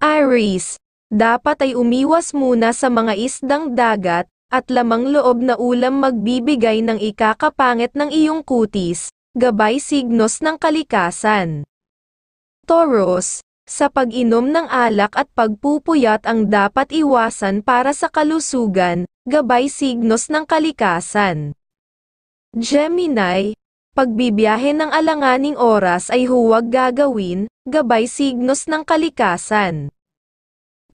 Aries, dapat ay umiwas muna sa mga isdang dagat, at lamang loob na ulam magbibigay ng ikakapangit ng iyong kutis, gabay signos ng kalikasan. Taurus, sa pag-inom ng alak at pagpupuyat ang dapat iwasan para sa kalusugan, gabay signos ng kalikasan. Gemini, Pagbibiyahe ng alanganing oras ay huwag gagawin, gabay signos ng kalikasan.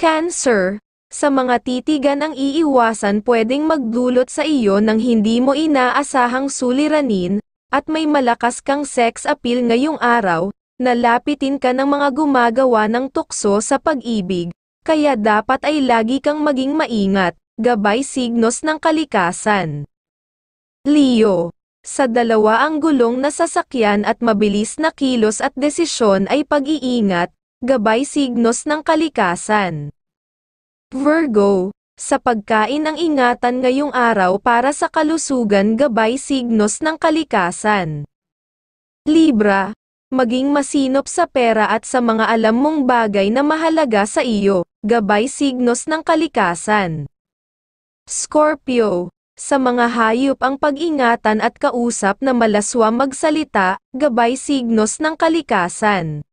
Cancer, sa mga titigan ang iiwasan pwedeng magdulot sa iyo ng hindi mo inaasahang suliranin, at may malakas kang sex appeal ngayong araw, nalapitin ka ng mga gumagawa ng tukso sa pag-ibig, kaya dapat ay lagi kang maging maingat, gabay signos ng kalikasan. Leo sa dalawa ang gulong na sasakyan at mabilis na kilos at desisyon ay pag-iingat, gabay signos ng kalikasan. Virgo, sa pagkain ang ingatan ngayong araw para sa kalusugan gabay signos ng kalikasan. Libra, maging masinop sa pera at sa mga alam mong bagay na mahalaga sa iyo, gabay signos ng kalikasan. Scorpio, sa mga hayop ang pag-ingatan at kausap na malaswa magsalita, gabay signos ng kalikasan.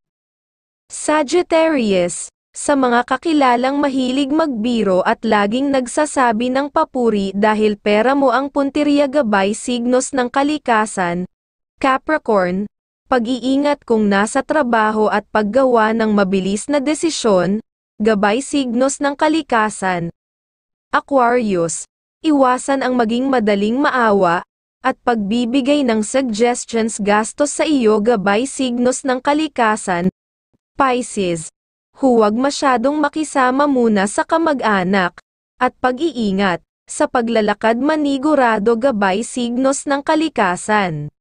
Sagittarius, sa mga kakilalang mahilig magbiro at laging nagsasabi ng papuri dahil pera mo ang puntirya gabay signos ng kalikasan. Capricorn, pag-iingat kung nasa trabaho at paggawa ng mabilis na desisyon, gabay signos ng kalikasan. Aquarius, iwasan ang maging madaling maawa, at pagbibigay ng suggestions gastos sa iyo gabay signos ng kalikasan. Pisces, huwag masyadong makisama muna sa kamag-anak, at pag-iingat, sa paglalakad manigurado gabay signos ng kalikasan.